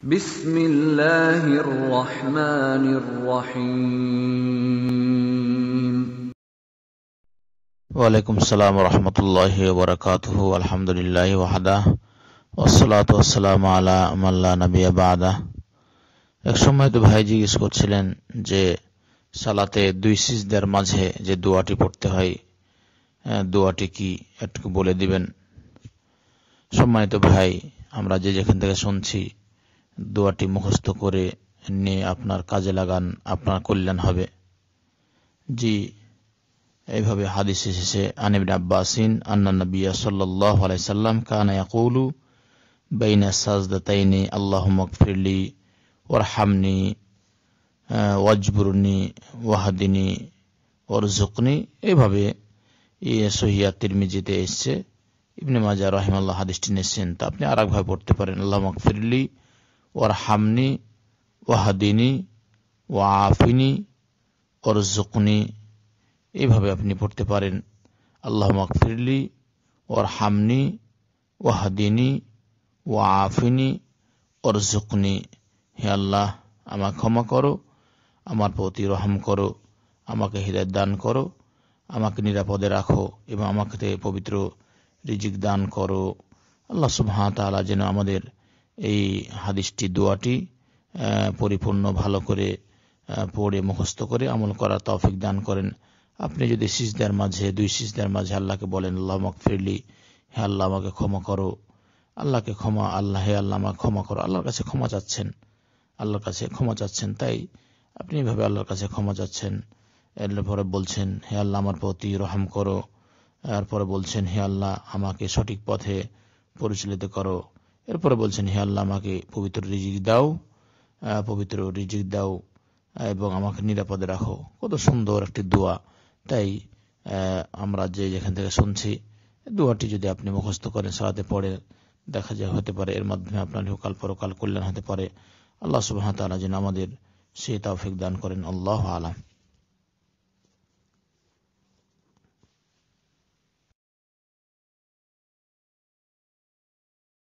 ওয়ালাইকুম সালাম রহমতুল্লাহি ওবরাকাতুহু আলহামদুলিল্লাহি এক সময় তো ভাই জিজ্ঞেস করছিলেন যে সালাতে দুই সিজদার মাঝে যে দোয়াটি পড়তে হয় দোয়াটি কি একটু বলে দিবেন সম্মানিত ভাই আমরা যে যেখান থেকে শুনছি দোয়াটি মুখস্থ করে নিয়ে আপনার কাজে লাগান আপনার কল্যাণ হবে জি এইভাবে হাদিস এসেছে আনিবিন আব্বাসিন আন্না নবিয়া সাল্লাহ আলাইসাল্লাম কানা ইয়াকুলু বাইনা সাজদাতাইনি আল্লাহ মকফিরলি হামনি ওয়াজবুরনি ওয়াহাদিনী ওর জুকনি এভাবে সহিয়া তিরমিজিতে এসছে ইবনে মাজা রহিমাল্লাহ হাদিসটি নিয়েছেন তা আপনি আর একভাবে পড়তে পারেন আল্লাহ মকফিরলি ওর হামনি ওয়াহাদিনী ও আফিনি ওর জুকনি এইভাবে আপনি পড়তে পারেন আল্লাহ মকফিরলি ওর হামনি ওয়াহাদিনী ও আফিনী ওর জুকনি হে আল্লাহ আমাকে ক্ষমা করো আমার প্রতি রহম করো আমাকে হৃদয় দান করো আমাকে নিরাপদে রাখো এবং আমাকে পবিত্র রিজিক দান করো আল্লাহ সুবহান তালা যেন আমাদের এই হাদিসটি দোয়াটি পরিপূর্ণ ভালো করে পড়ে মুখস্থ করে আমল করা তৌফিক দান করেন আপনি যদি সিজদার মাঝে দুই সিজদার মাঝে আল্লাহকে বলেন আল্লাহ ফিরলি হে আল্লাহ আমাকে ক্ষমা করো আল্লাহকে ক্ষমা আল্লাহ হে আল্লাহ আমাকে ক্ষমা করো আল্লাহর কাছে ক্ষমা চাচ্ছেন আল্লাহর কাছে ক্ষমা চাচ্ছেন তাই আপনি এভাবে আল্লাহর কাছে ক্ষমা চাচ্ছেন এরপরে বলছেন হে আল্লাহ আমার প্রতি রহম করো এরপরে বলছেন হে আল্লাহ আমাকে সঠিক পথে পরিচালিত করো এরপরে বলছেন হে আল্লাহ আমাকে পবিত্র রিজিক দাও পবিত্র রিজিক দাও এবং আমাকে নিরাপদে রাখো কত সুন্দর একটি দোয়া তাই আমরা যে যেখান থেকে শুনছি দোয়াটি যদি আপনি মুখস্থ করেন সারাতে পড়ে দেখা যায় হতে পারে এর মাধ্যমে আপনার ইহকাল পরকাল কল্যাণ হতে পারে আল্লাহ সুবাহ তালা যেন আমাদের সে তাওফিক দান করেন আল্লাহ আলাম